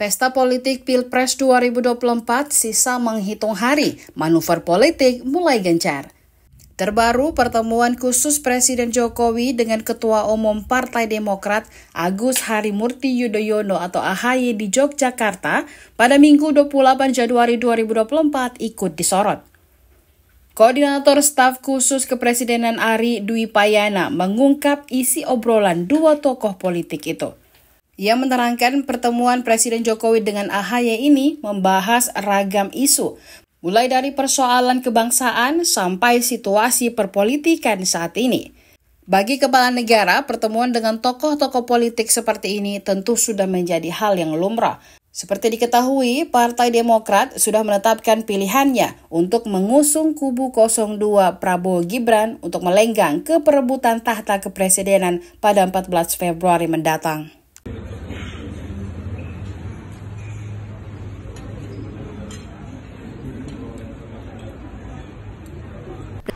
Pesta politik Pilpres 2024 sisa menghitung hari, manuver politik mulai gencar. Terbaru pertemuan khusus Presiden Jokowi dengan Ketua Umum Partai Demokrat Agus Harimurti Yudhoyono atau AHY di Yogyakarta pada Minggu 28 Januari 2024 ikut disorot. Koordinator Staf Khusus Kepresidenan Ari Dwi Payana mengungkap isi obrolan dua tokoh politik itu. Ia menerangkan pertemuan Presiden Jokowi dengan AHY ini membahas ragam isu, mulai dari persoalan kebangsaan sampai situasi perpolitikan saat ini. Bagi kepala negara, pertemuan dengan tokoh-tokoh politik seperti ini tentu sudah menjadi hal yang lumrah. Seperti diketahui, Partai Demokrat sudah menetapkan pilihannya untuk mengusung kubu 02 Prabowo Gibran untuk melenggang ke perebutan tahta kepresidenan pada 14 Februari mendatang.